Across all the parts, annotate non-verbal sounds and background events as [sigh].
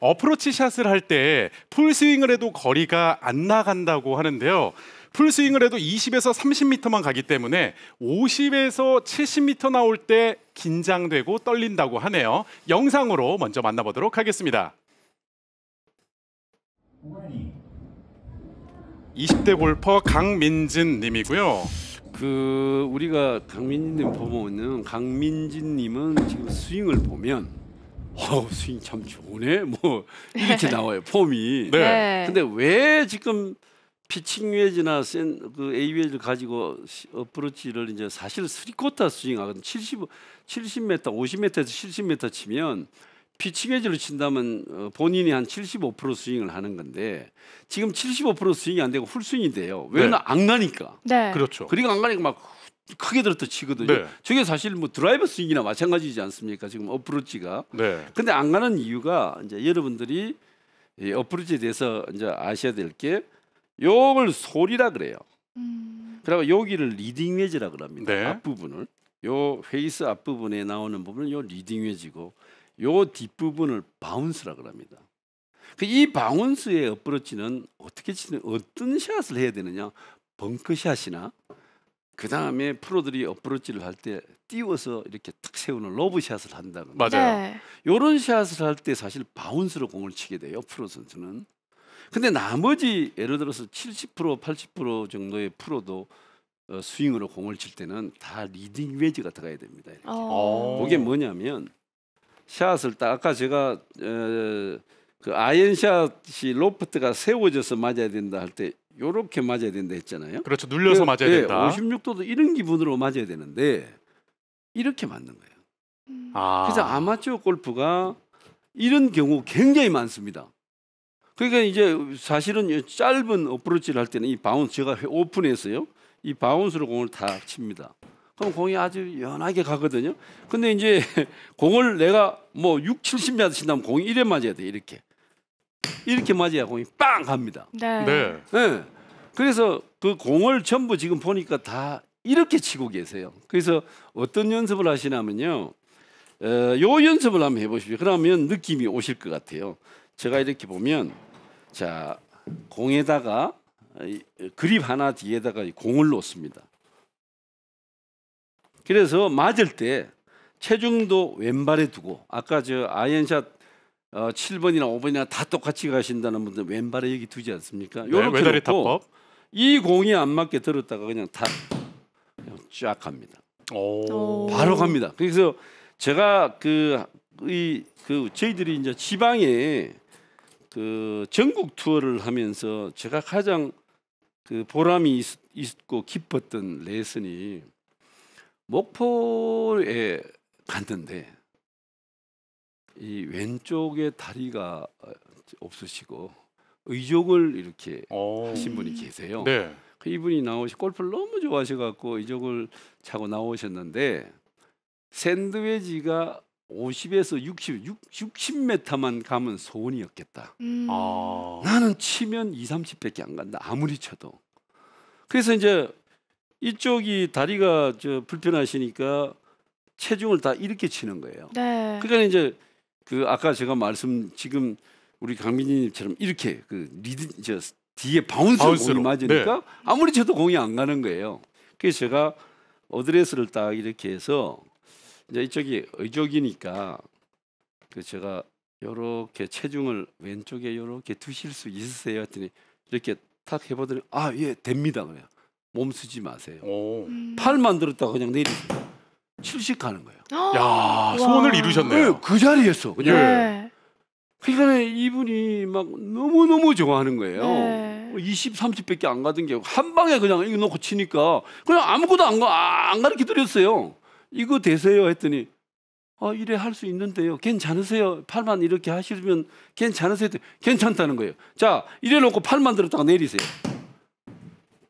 어프로치 샷을 할 때 풀스윙을 해도 거리가 안 나간다고 하는데요. 풀스윙을 해도 20에서 30m만 가기 때문에 50에서 70m 나올 때 긴장되고 떨린다고 하네요. 영상으로 먼저 만나보도록 하겠습니다. 20대 골퍼 강민진 님이고요. 그 우리가 강민진 님 보면은 강민진 님은 지금 스윙을 보면 어우 스윙 참 좋네 뭐 이렇게 네. 나와요 폼이 네. 네. 근데 왜 지금 피칭 웨지나 센그 이웨즈를 가지고 어프로치를 이제 사실 스리코타 스윙하거든 70 70m 50m에서 70m 치면 피칭 웨지로 친다면 어, 본인이 한 75% 스윙을 하는 건데 지금 75% 스윙이 안 되고 훌 스윙이 돼요 왜냐 네. 안 가니까 네. 그렇죠 그리고 안 가니까 막 크게 들었다 치거든요. 네. 저게 사실 뭐 드라이버 스윙이나 마찬가지지 않습니까? 지금 어프로치가. 네. 근데 안 가는 이유가 이제 여러분들이 이 어프로치에 대해서 이제 아셔야 될 게 요걸 소리라 그래요. 음. 그리고 여기를 리딩 웨지라 그럽니다. 네. 앞부분을 요 페이스 앞부분에 나오는 부분을요 리딩 웨지고 요 뒷부분을 바운스라 그럽니다. 그이 바운스의 어프로치는 어떻게 치는 어떤 샷을 해야 되느냐? 벙커샷이나 그 다음에 프로들이 어프로치를 할 때 띄워서 이렇게 탁 세우는 러브샷을 한다거나 맞아요. 이런 네. 샷을 할 때 사실 바운스로 공을 치게 돼요 프로 선수는. 근데 나머지 예를 들어서 70% 80% 정도의 프로도 어, 스윙으로 공을 칠 때는 다 리딩 웨지가 들어가야 됩니다. 이렇게. 어. 그게 뭐냐면 샷을 딱 아까 제가 어, 그 아이언샷이 로프트가 세워져서 맞아야 된다 할때 요렇게 맞아야 된다 했잖아요. 그렇죠. 눌려서 네, 맞아야 네, 된다. 56도도 이런 기분으로 맞아야 되는데 이렇게 맞는 거예요. 음. 아. 그래서 아마추어 골프가 이런 경우 굉장히 많습니다. 그러니까 이제 사실은 짧은 어프로치를 할 때는 이 바운스 제가 오픈해서요. 이 바운스로 공을 다 칩니다. 그럼 공이 아주 연하게 가거든요. 근데 이제 [laughs] 공을 내가 뭐 6, 70야드 친다면 공이 이래 맞아야 돼. 이렇게. 이렇게 맞아야 공이 빵 갑니다. 네. 네. 네. 그래서 그 공을 전부 지금 보니까 다 이렇게 치고 계세요. 그래서 어떤 연습을 하시냐면요. 어, 요 연습을 한번 해보십시오. 그러면 느낌이 오실 것 같아요. 제가 이렇게 보면 자 공에다가 그립 하나 뒤에다가 공을 놓습니다. 그래서 맞을 때 체중도 왼발에 두고 아까 저 아이언샷 어, 7번이나 5번이나 다 똑같이 가신다는 분들 왼발에 여기 두지 않습니까? 네, 렇게리 타법. 이 공이 안 맞게 들었다가 그냥 다 그냥 쫙 갑니다. 오. 바로 갑니다. 그래서 제가 그이그 그 저희들이 이제 지방에 그 전국 투어를 하면서 제가 가장 그 보람이 있, 고깊었던 레슨이 목포에 갔는데 이 왼쪽에 다리가 어, 없으시고 의족을 이렇게 오. 하신 분이 계세요. 네. 그 이분이 나오시 골프를 너무 좋아하셔 갖고 의족을 차고 나오셨는데 샌드웨지가 50에서 60, 60 60m만 가면 소원이었겠다. 음. 아. 나는 치면 2, 30밖에 안 간다. 아무리 쳐도. 그래서 이제 이쪽이 다리가 저 불편하시니까 체중을 다 이렇게 치는 거예요. 네. 그러니까 이제 그 아까 제가 말씀 지금 우리 강민님처럼 이렇게 그 리드 저 뒤에 바운스 공이 맞으니까 네. 아무리 쳐도 공이 안 가는 거예요. 그래서 제가 어드레스를 딱 이렇게 해서 이제 이쪽이 의족이니까 그 제가 요렇게 체중을 왼쪽에 요렇게 두실 수 있으세요 했더니 이렇게 탁 해보더니 아 예 됩니다 그래요 몸 쓰지 마세요 오. 음. 팔만 들었다가 그냥 내리 실식하는 거예요. 아, 야 소원을 이루셨네요. 네, 그 자리에서 예. 그냥. 예. 그러니까 이분이 막 너무 너무 좋아하는 거예요. 네. 20, 뭐 30밖에 안 가던 게 한 방에 그냥 이거 놓고 치니까 그냥 아무것도 안, 가, 안 가르쳐 드렸어요. 이거 되세요 했더니 아, 이래 할 수 있는데요. 괜찮으세요? 팔만 이렇게 하시면 괜찮으세요? 괜찮다는 거예요. 자, 이래 놓고 팔만 들었다가 내리세요.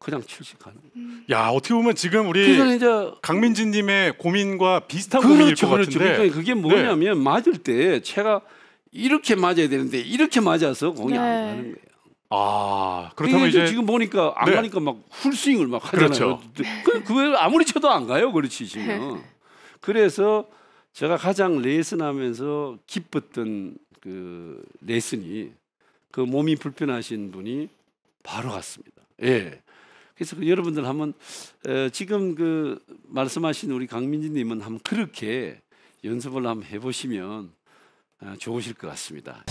그냥 취직하는. 음. 야 어떻게 보면 지금 우리 강민진님의 고민과 비슷한 그렇죠, 고민일 것 그렇죠. 같은데. 그러니까 그게 뭐냐면 네. 맞을 때 제가 이렇게 맞아야 되는데 이렇게 맞아서 공이 네. 안 가는 거예요. 아 그렇다면 이제, 이제 지금 보니까 안 네. 가니까 막 훌스윙을 막 하잖아요. 그렇죠. 그그 아무리 쳐도 안 가요. 그렇지 지금. 네. 그래서 제가 가장 레슨하면서 기뻤던 그 레슨이 그 몸이 불편하신 분이 바로 갔습니다. 예. 그래서 그 여러분들 한번 어, 지금 그 말씀하신 우리 강민지님은 한번 그렇게 연습을 한번 해보시면 어, 좋으실 것 같습니다.